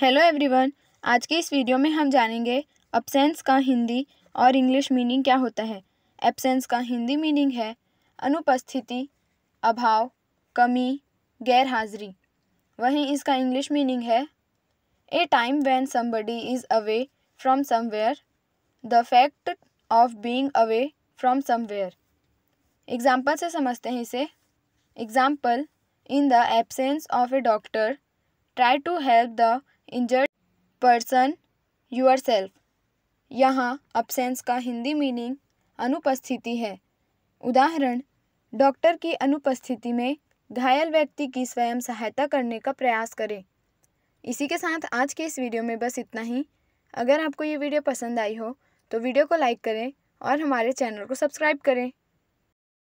hello everyone आज के इस वीडियो में हम जानेंगे अपसेंस का हिंदी और इंग्लिश मीनिंग क्या होता है एब्सेंस का हिंदी मीनिंग है अनुपस्थिति अभाव कमी गैर हाजिरी वहीं इसका इंग्लिश मीनिंग है a time when somebody is away from somewhere the fact of being away from somewhere example से समझते हैं इसे example in the absence of a doctor try to help the injured person yourself यहाँ absence का Hindi meaning अनुपस्थिति है उदाहरण doctor की अनुपस्थिति में घायल व्यक्ति की स्वयं सहायता करने का प्रयास करें इसी के साथ आज के इस वीडियो में बस इतना ही अगर आपको ये वीडियो पसंद आई हो तो वीडियो को लाइक करें और हमारे चैनल को सब्सक्राइब करें